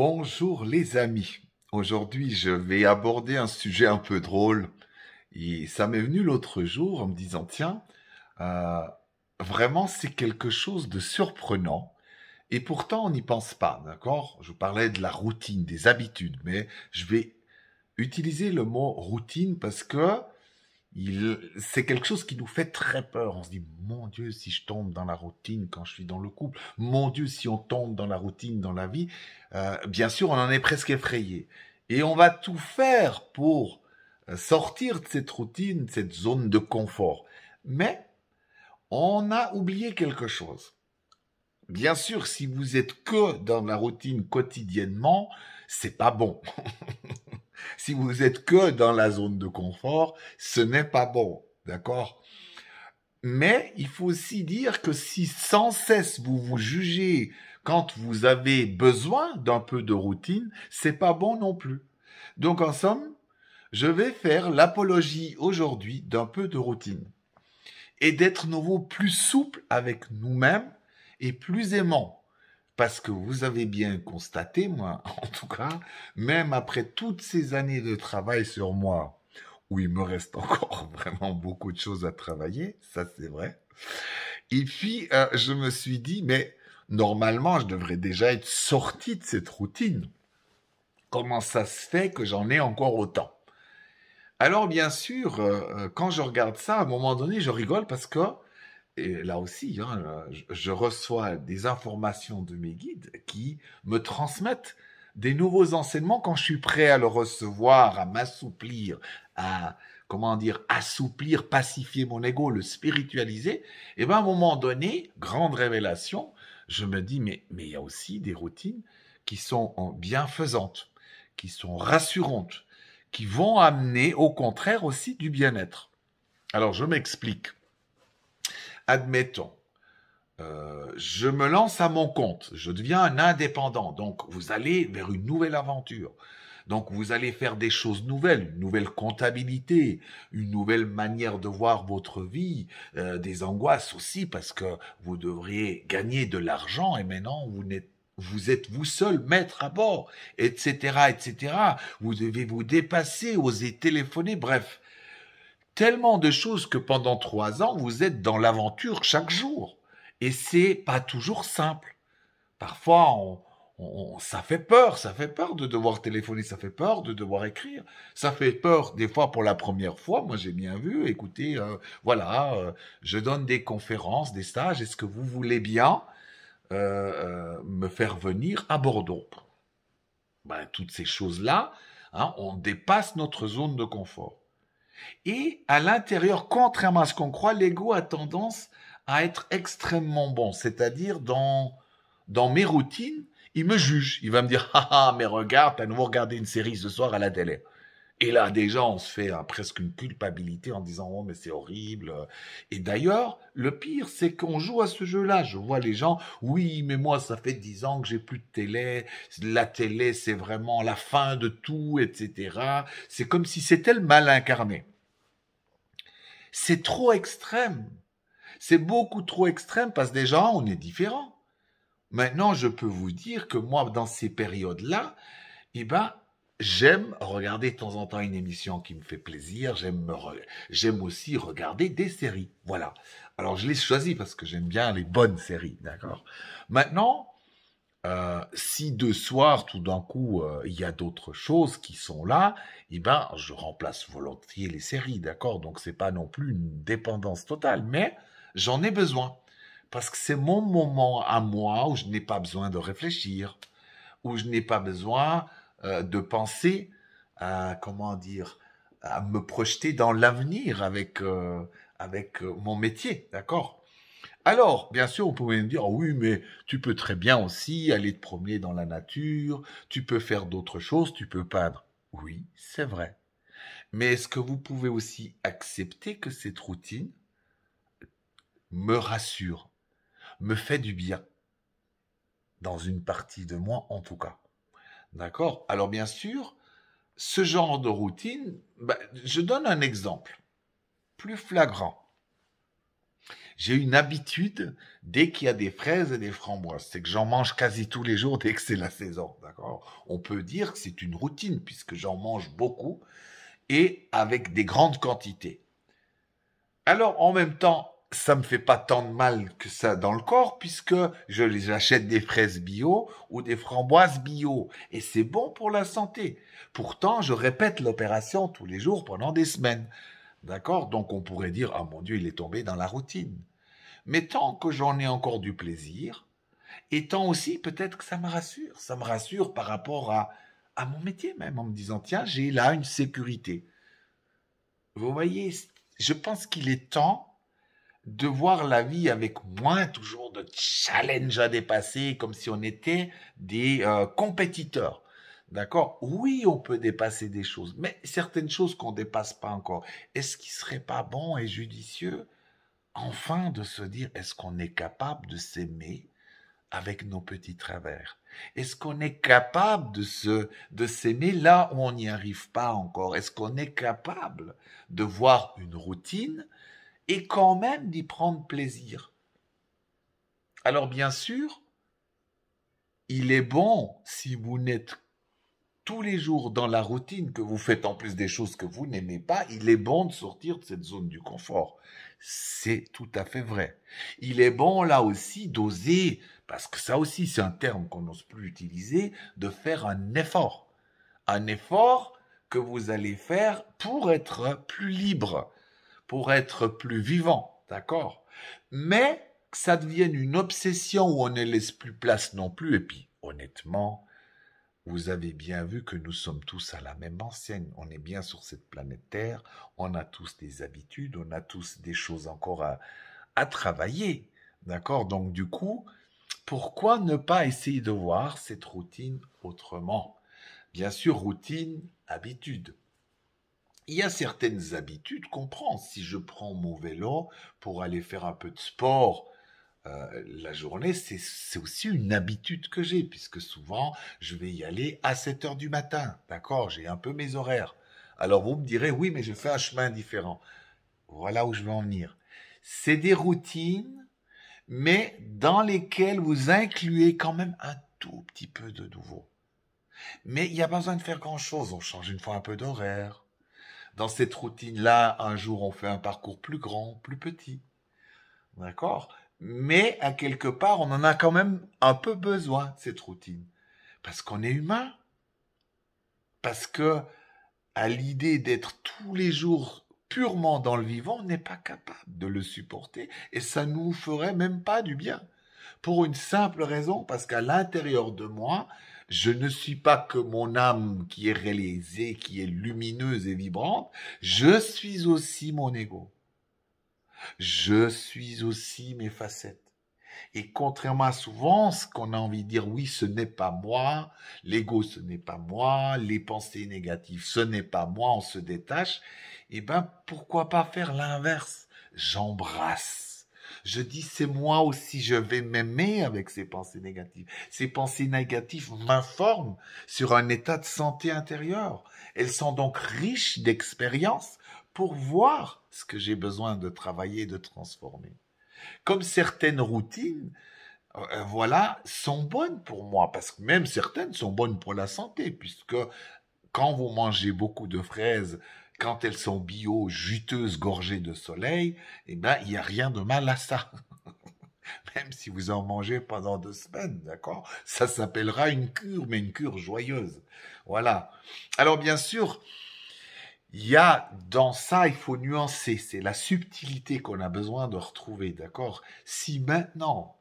Bonjour les amis. Aujourd'hui, je vais aborder un sujet un peu drôle. Et ça m'est venu l'autre jour en me disant, tiens, euh, vraiment c'est quelque chose de surprenant. Et pourtant, on n'y pense pas, d'accord Je vous parlais de la routine, des habitudes, mais je vais utiliser le mot routine parce que c'est quelque chose qui nous fait très peur. On se dit, mon Dieu, si je tombe dans la routine quand je suis dans le couple, mon Dieu, si on tombe dans la routine dans la vie, euh, bien sûr, on en est presque effrayé. Et on va tout faire pour euh, sortir de cette routine, de cette zone de confort. Mais on a oublié quelque chose. Bien sûr, si vous êtes que dans la routine quotidiennement, c'est pas bon. Si vous êtes que dans la zone de confort, ce n'est pas bon, d'accord Mais il faut aussi dire que si sans cesse vous vous jugez quand vous avez besoin d'un peu de routine, c'est pas bon non plus. Donc en somme, je vais faire l'apologie aujourd'hui d'un peu de routine et d'être nouveau plus souple avec nous-mêmes et plus aimant. Parce que vous avez bien constaté, moi, en tout cas, même après toutes ces années de travail sur moi, où il me reste encore vraiment beaucoup de choses à travailler, ça c'est vrai. Et puis, euh, je me suis dit, mais normalement, je devrais déjà être sorti de cette routine. Comment ça se fait que j'en ai encore autant Alors, bien sûr, euh, euh, quand je regarde ça, à un moment donné, je rigole parce que et là aussi, hein, je, reçois des informations de mes guides qui me transmettent des nouveaux enseignements quand je suis prêt à le recevoir, à m'assouplir, à comment dire, assouplir, pacifier mon ego, le spiritualiser. Et bien à un moment donné, grande révélation, je me dis mais mais il y a aussi des routines qui sont bienfaisantes, qui sont rassurantes, qui vont amener au contraire aussi du bien-être. Alors je m'explique admettons, euh, je me lance à mon compte, je deviens un indépendant, donc vous allez vers une nouvelle aventure. Donc vous allez faire des choses nouvelles, une nouvelle comptabilité, une nouvelle manière de voir votre vie, euh, des angoisses aussi parce que vous devriez gagner de l'argent et maintenant vous vous êtes vous seul maître à bord, etc., etc. Vous devez vous dépasser, oser téléphoner, bref tellement de choses que pendant trois ans, vous êtes dans l'aventure chaque jour. Et c'est pas toujours simple. Parfois, ça fait peur, ça fait peur de devoir téléphoner, ça fait peur de devoir écrire, ça fait peur des fois pour la première fois. Moi, j'ai bien vu, écoutez, euh, voilà, euh, je donne des conférences, des stages, est-ce que vous voulez bien euh, me faire venir à Bordeaux ben, Toutes ces choses-là, hein, on dépasse notre zone de confort. Et à l'intérieur, contrairement à ce qu'on croit, l'ego a tendance à être extrêmement bon. C'est-à-dire, dans, dans mes routines, il me juge. Il va me dire, ah, ah mais regarde, t'as nouveau regarder une série ce soir à la télé. Et là, déjà, on se fait hein, presque une culpabilité en disant oh mais c'est horrible. Et d'ailleurs, le pire, c'est qu'on joue à ce jeu-là. Je vois les gens, oui, mais moi, ça fait dix ans que j'ai plus de télé. La télé, c'est vraiment la fin de tout, etc. C'est comme si c'était le mal incarné. C'est trop extrême. C'est beaucoup trop extrême parce que déjà, on est différent. Maintenant, je peux vous dire que moi, dans ces périodes-là, eh ben, J'aime regarder de temps en temps une émission qui me fait plaisir. J'aime aussi regarder des séries. Voilà. Alors je les choisis parce que j'aime bien les bonnes séries, d'accord. Maintenant, euh, si de soir tout d'un coup euh, il y a d'autres choses qui sont là, eh ben je remplace volontiers les séries, d'accord. Donc c'est pas non plus une dépendance totale, mais j'en ai besoin parce que c'est mon moment à moi où je n'ai pas besoin de réfléchir, où je n'ai pas besoin euh, de penser à, comment dire, à me projeter dans l'avenir avec, euh, avec euh, mon métier, d'accord alors, bien sûr, on pouvez me dire, oui, mais tu peux très bien aussi aller te promener dans la nature, tu peux faire d'autres choses, tu peux peindre. Oui, c'est vrai. Mais est-ce que vous pouvez aussi accepter que cette routine me rassure, me fait du bien Dans une partie de moi, en tout cas. D'accord Alors bien sûr, ce genre de routine, bah, je donne un exemple plus flagrant. J'ai une habitude, dès qu'il y a des fraises et des framboises, c'est que j'en mange quasi tous les jours dès que c'est la saison. D'accord On peut dire que c'est une routine puisque j'en mange beaucoup et avec des grandes quantités. Alors en même temps, ça me fait pas tant de mal que ça dans le corps puisque je les achète des fraises bio ou des framboises bio et c'est bon pour la santé. Pourtant, je répète l'opération tous les jours pendant des semaines. D'accord Donc on pourrait dire ah mon dieu, il est tombé dans la routine. Mais tant que j'en ai encore du plaisir et tant aussi peut-être que ça me rassure, ça me rassure par rapport à à mon métier même en me disant tiens, j'ai là une sécurité. Vous voyez, je pense qu'il est temps de voir la vie avec moins toujours de challenges à dépasser, comme si on était des euh, compétiteurs. D'accord Oui, on peut dépasser des choses, mais certaines choses qu'on ne dépasse pas encore. Est-ce qu'il serait pas bon et judicieux, enfin, de se dire, est-ce qu'on est capable de s'aimer avec nos petits travers Est-ce qu'on est capable de se, de s'aimer là où on n'y arrive pas encore Est-ce qu'on est capable de voir une routine et quand même d'y prendre plaisir. Alors bien sûr, il est bon si vous n'êtes tous les jours dans la routine que vous faites en plus des choses que vous n'aimez pas, il est bon de sortir de cette zone du confort. C'est tout à fait vrai. Il est bon là aussi d'oser, parce que ça aussi c'est un terme qu'on n'ose plus utiliser, de faire un effort. Un effort que vous allez faire pour être plus libre pour être plus vivant, d'accord Mais que ça devienne une obsession où on ne laisse plus place non plus. Et puis, honnêtement, vous avez bien vu que nous sommes tous à la même enseigne. On est bien sur cette planète Terre, on a tous des habitudes, on a tous des choses encore à, à travailler. D'accord Donc du coup, pourquoi ne pas essayer de voir cette routine autrement Bien sûr, routine, habitude il y a certaines habitudes qu'on prend. Si je prends mon vélo pour aller faire un peu de sport, euh, la journée, c'est aussi une habitude que j'ai, puisque souvent, je vais y aller à 7 heures du matin. D'accord J'ai un peu mes horaires. Alors vous me direz, oui, mais je fais un chemin différent. Voilà où je veux en venir. C'est des routines, mais dans lesquelles vous incluez quand même un tout petit peu de nouveau. Mais il n'y a pas besoin de faire grand-chose. On change une fois un peu d'horaire dans cette routine-là, un jour, on fait un parcours plus grand, plus petit. D'accord Mais à quelque part, on en a quand même un peu besoin, cette routine. Parce qu'on est humain. Parce que, à l'idée d'être tous les jours purement dans le vivant, on n'est pas capable de le supporter. Et ça ne nous ferait même pas du bien. Pour une simple raison, parce qu'à l'intérieur de moi, je ne suis pas que mon âme qui est réalisée, qui est lumineuse et vibrante, je suis aussi mon ego. Je suis aussi mes facettes. Et contrairement à souvent ce qu'on a envie de dire, oui, ce n'est pas moi, l'ego, ce n'est pas moi, les pensées négatives, ce n'est pas moi, on se détache, eh ben, pourquoi pas faire l'inverse? J'embrasse je dis, c'est moi aussi, je vais m'aimer avec ces pensées négatives. Ces pensées négatives m'informent sur un état de santé intérieure. Elles sont donc riches d'expériences pour voir ce que j'ai besoin de travailler, de transformer. Comme certaines routines, euh, voilà, sont bonnes pour moi, parce que même certaines sont bonnes pour la santé, puisque quand vous mangez beaucoup de fraises, quand elles sont bio, juteuses, gorgées de soleil, eh ben, il n'y a rien de mal à ça. Même si vous en mangez pendant deux semaines, d'accord Ça s'appellera une cure, mais une cure joyeuse. Voilà. Alors, bien sûr, il y a dans ça, il faut nuancer. C'est la subtilité qu'on a besoin de retrouver, d'accord Si maintenant,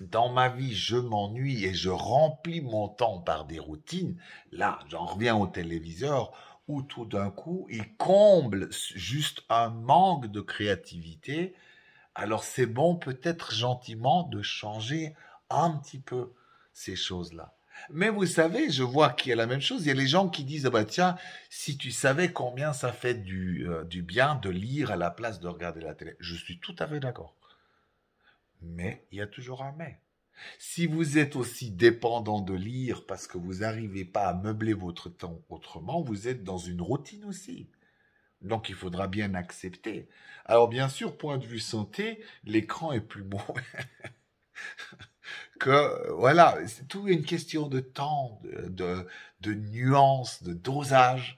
dans ma vie, je m'ennuie et je remplis mon temps par des routines, là, j'en reviens au téléviseur où tout d'un coup, il comble juste un manque de créativité, alors c'est bon peut-être gentiment de changer un petit peu ces choses-là. Mais vous savez, je vois qu'il y a la même chose. Il y a les gens qui disent, ah bah tiens, si tu savais combien ça fait du, euh, du bien de lire à la place de regarder la télé. Je suis tout à fait d'accord. Mais il y a toujours un mais. Si vous êtes aussi dépendant de lire parce que vous n'arrivez pas à meubler votre temps autrement, vous êtes dans une routine aussi. Donc il faudra bien accepter. Alors bien sûr, point de vue santé, l'écran est plus beau. que voilà, c'est tout une question de temps, de, de, de nuances, de dosage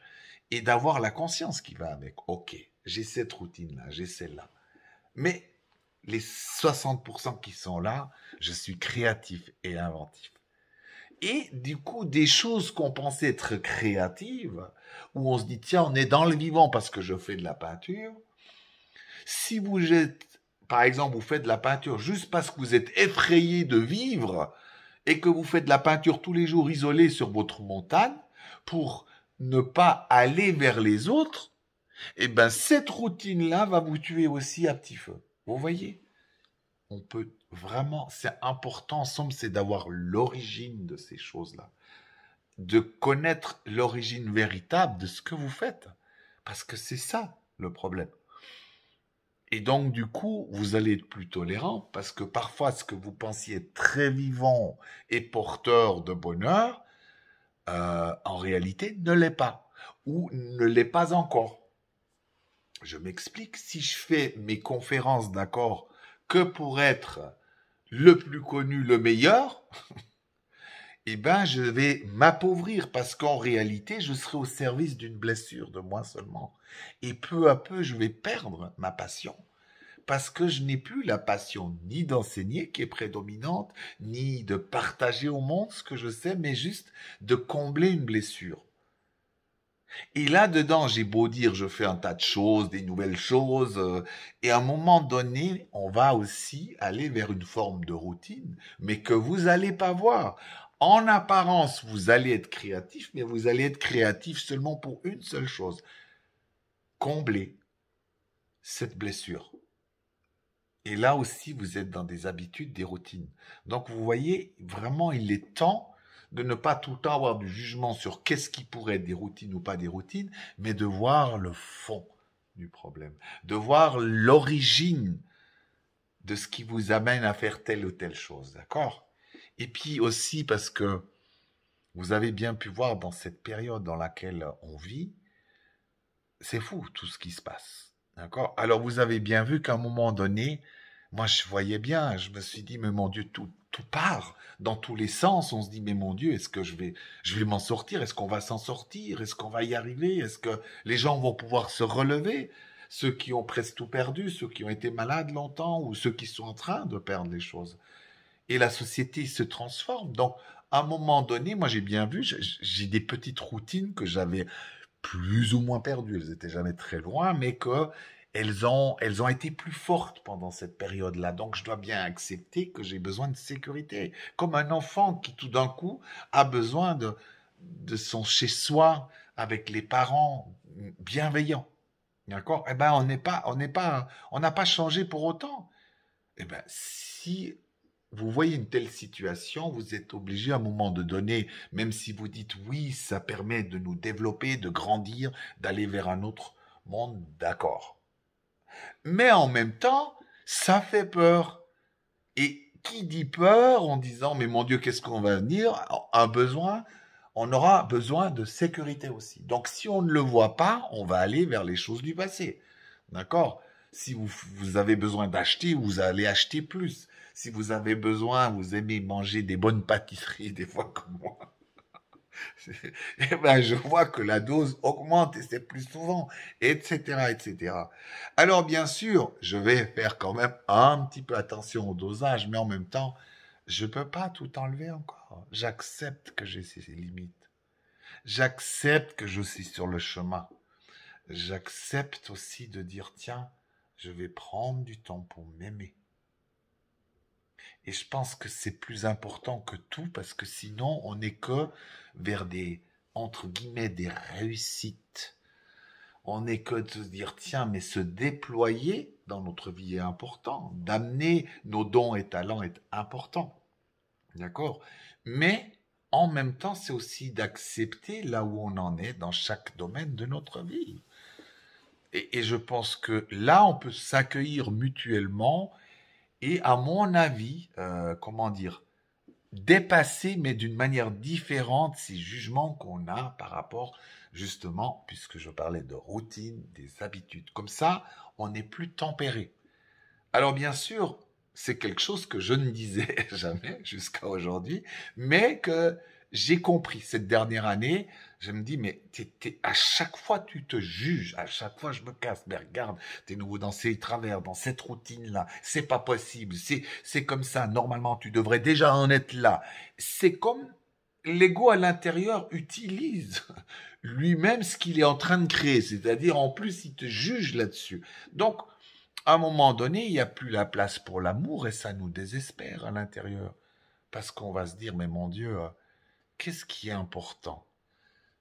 et d'avoir la conscience qui va avec. Ok, j'ai cette routine-là, j'ai celle-là. Mais les 60% qui sont là, je suis créatif et inventif. Et du coup, des choses qu'on pensait être créatives, où on se dit, tiens, on est dans le vivant parce que je fais de la peinture, si vous êtes, par exemple, vous faites de la peinture juste parce que vous êtes effrayé de vivre et que vous faites de la peinture tous les jours isolé sur votre montagne pour ne pas aller vers les autres, eh bien, cette routine-là va vous tuer aussi à petit feu. Vous voyez? On peut vraiment, c'est important, en somme, c'est d'avoir l'origine de ces choses-là, de connaître l'origine véritable de ce que vous faites, parce que c'est ça le problème. Et donc, du coup, vous allez être plus tolérant, parce que parfois, ce que vous pensiez très vivant et porteur de bonheur, euh, en réalité, ne l'est pas, ou ne l'est pas encore. Je m'explique, si je fais mes conférences, d'accord, que pour être le plus connu, le meilleur, eh ben, je vais m'appauvrir parce qu'en réalité, je serai au service d'une blessure de moi seulement. Et peu à peu, je vais perdre ma passion parce que je n'ai plus la passion ni d'enseigner qui est prédominante, ni de partager au monde ce que je sais, mais juste de combler une blessure. Et là-dedans, j'ai beau dire, je fais un tas de choses, des nouvelles choses, euh, et à un moment donné, on va aussi aller vers une forme de routine, mais que vous n'allez pas voir. En apparence, vous allez être créatif, mais vous allez être créatif seulement pour une seule chose, combler cette blessure. Et là aussi, vous êtes dans des habitudes, des routines. Donc, vous voyez, vraiment, il est temps de ne pas tout le temps avoir du jugement sur qu'est-ce qui pourrait être des routines ou pas des routines, mais de voir le fond du problème, de voir l'origine de ce qui vous amène à faire telle ou telle chose, d'accord Et puis aussi parce que vous avez bien pu voir dans cette période dans laquelle on vit, c'est fou tout ce qui se passe, d'accord Alors vous avez bien vu qu'à un moment donné, moi je voyais bien, je me suis dit, mais mon Dieu, tout tout part dans tous les sens. On se dit mais mon Dieu, est-ce que je vais, je vais m'en sortir Est-ce qu'on va s'en sortir Est-ce qu'on va y arriver Est-ce que les gens vont pouvoir se relever Ceux qui ont presque tout perdu, ceux qui ont été malades longtemps ou ceux qui sont en train de perdre les choses. Et la société se transforme. Donc à un moment donné, moi j'ai bien vu, j'ai des petites routines que j'avais plus ou moins perdues. Elles étaient jamais très loin, mais que elles ont, été plus fortes pendant cette période-là. Donc, je dois bien accepter que j'ai besoin de sécurité. Comme un enfant qui, tout d'un coup, a besoin de, son chez-soi avec les parents bienveillants. D'accord Eh ben, on n'est pas, on n'est pas, on n'a pas changé pour autant. Eh ben, si vous voyez une telle situation, vous êtes obligé à un moment de donner, même si vous dites oui, ça permet de nous développer, de grandir, d'aller vers un autre monde, d'accord. Mais en même temps, ça fait peur. Et qui dit peur en disant mais mon Dieu, qu'est-ce qu'on va venir Un besoin, on aura besoin de sécurité aussi. Donc si on ne le voit pas, on va aller vers les choses du passé. D'accord Si vous, vous avez besoin d'acheter, vous allez acheter plus. Si vous avez besoin, vous aimez manger des bonnes pâtisseries, des fois comme moi Eh ben, je vois que la dose augmente et c'est plus souvent, etc., etc. Alors, bien sûr, je vais faire quand même un petit peu attention au dosage, mais en même temps, je ne peux pas tout enlever encore. J'accepte que j'ai ces limites. J'accepte que je suis sur le chemin. J'accepte aussi de dire, tiens, je vais prendre du temps pour m'aimer. Et je pense que c'est plus important que tout parce que sinon on n'est que vers des entre guillemets des réussites. On n'est que de se dire tiens mais se déployer dans notre vie est important, d'amener nos dons et talents est important. D'accord Mais en même temps, c'est aussi d'accepter là où on en est dans chaque domaine de notre vie. et je pense que là, on peut s'accueillir mutuellement et à mon avis, euh, comment dire, dépasser, mais d'une manière différente, ces jugements qu'on a par rapport, justement, puisque je parlais de routine, des habitudes. Comme ça, on n'est plus tempéré. Alors bien sûr, c'est quelque chose que je ne disais jamais jusqu'à aujourd'hui, mais que j'ai compris cette dernière année, je me dis, mais à chaque fois, tu te juges, à chaque fois, je me casse, mais regarde, t'es nouveau dans ces travers, dans cette routine-là, c'est pas possible, c'est comme ça, normalement, tu devrais déjà en être là. C'est comme l'ego à l'intérieur utilise lui-même ce qu'il est en train de créer, c'est-à-dire, en plus, il te juge là-dessus. Donc, à un moment donné, il n'y a plus la place pour l'amour et ça nous désespère à l'intérieur. Parce qu'on va se dire, mais mon Dieu, euh, qu'est-ce qui est important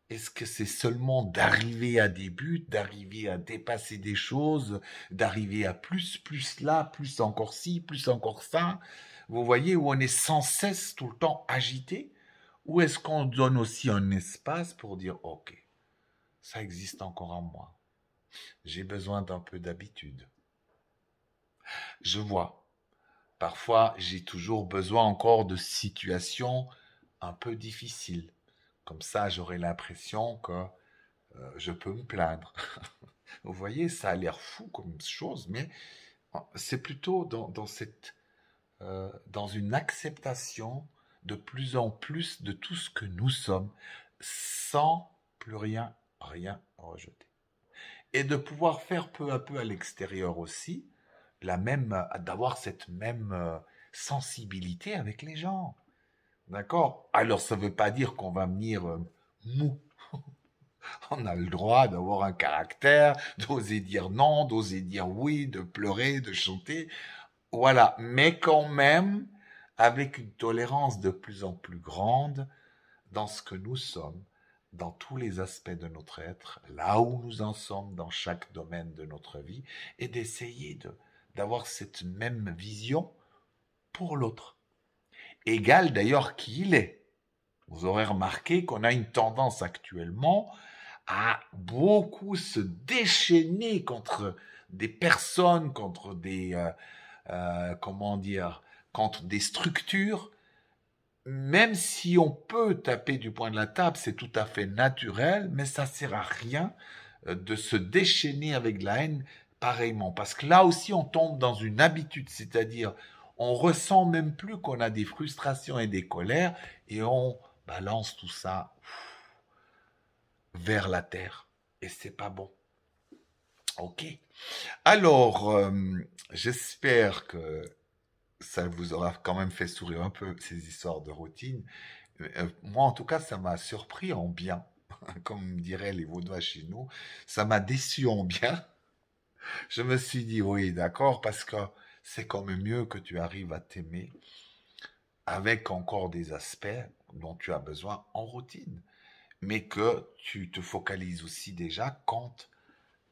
est-ce que c'est seulement d'arriver à des buts, d'arriver à dépasser des choses, d'arriver à plus, plus là, plus encore ci, plus encore ça Vous voyez, où on est sans cesse tout le temps agité Ou est-ce qu'on donne aussi un espace pour dire, OK, ça existe encore en moi. J'ai besoin d'un peu d'habitude. Je vois. Parfois, j'ai toujours besoin encore de situations un peu difficiles comme ça, j'aurais l'impression que euh, je peux me plaindre. Vous voyez, ça a l'air fou comme chose, mais c'est plutôt dans, cette, euh, dans une acceptation de plus en plus de tout ce que nous sommes, sans plus rien, rien rejeter. Et de pouvoir faire peu à peu à l'extérieur aussi, la même, d'avoir cette même euh, sensibilité avec les gens. D'accord Alors, ça ne veut pas dire qu'on va venir euh, mou. On a le droit d'avoir un caractère, d'oser dire non, d'oser dire oui, de pleurer, de chanter. Voilà. Mais quand même, avec une tolérance de plus en plus grande dans ce que nous sommes, dans tous les aspects de notre être, là où nous en sommes dans chaque domaine de notre vie, et d'essayer de, d'avoir cette même vision pour l'autre égal d'ailleurs qui il est. Vous aurez remarqué qu'on a une tendance actuellement à beaucoup se déchaîner contre des personnes, contre des euh, euh, comment dire, contre des structures. Même si on peut taper du point de la table, c'est tout à fait naturel, mais ça sert à rien euh, de se déchaîner avec la haine pareillement, parce que là aussi on tombe dans une habitude, c'est-à-dire on ressent même plus qu'on a des frustrations et des colères et on balance tout ça vers la terre. Et c'est pas bon. Ok. Alors, euh, j'espère que ça vous aura quand même fait sourire un peu ces histoires de routine. Euh, moi, en tout cas, ça m'a surpris en bien. Comme diraient les vaudois chez nous, ça m'a déçu en bien. Je me suis dit, oui, d'accord, parce que c'est quand même mieux que tu arrives à t'aimer avec encore des aspects dont tu as besoin en routine, mais que tu te focalises aussi déjà quand,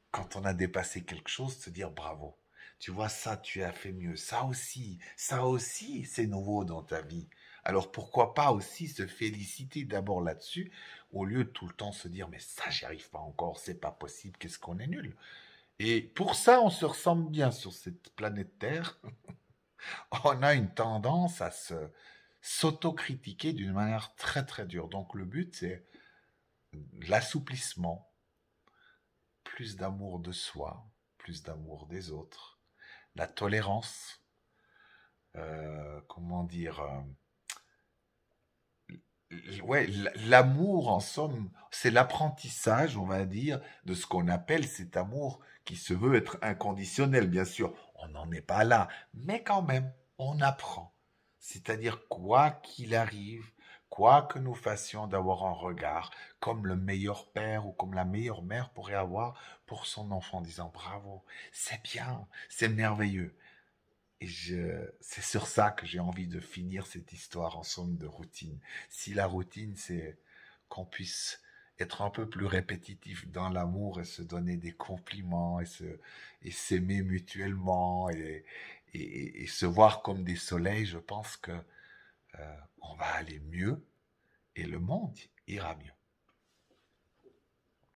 quand on a dépassé quelque chose, te dire bravo. Tu vois, ça, tu as fait mieux. Ça aussi, ça aussi, c'est nouveau dans ta vie. Alors pourquoi pas aussi se féliciter d'abord là-dessus, au lieu de tout le temps se dire mais ça, j'y arrive pas encore, c'est pas possible, qu'est-ce qu'on est nul. Et pour ça, on se ressemble bien sur cette planète Terre. on a une tendance à se s'autocritiquer d'une manière très très dure. Donc le but, c'est l'assouplissement, plus d'amour de soi, plus d'amour des autres, la tolérance, euh, comment dire, euh, ouais, l'amour en somme, c'est l'apprentissage, on va dire, de ce qu'on appelle cet amour qui se veut être inconditionnel, bien sûr. On n'en est pas là, mais quand même, on apprend. C'est-à-dire, quoi qu'il arrive, quoi que nous fassions d'avoir un regard, comme le meilleur père ou comme la meilleure mère pourrait avoir pour son enfant, disant bravo, c'est bien, c'est merveilleux. Et c'est sur ça que j'ai envie de finir cette histoire en somme de routine. Si la routine, c'est qu'on puisse être un peu plus répétitif dans l'amour et se donner des compliments et se, s'aimer mutuellement et, et, se voir comme des soleils, je pense que euh, on va aller mieux et le monde ira mieux.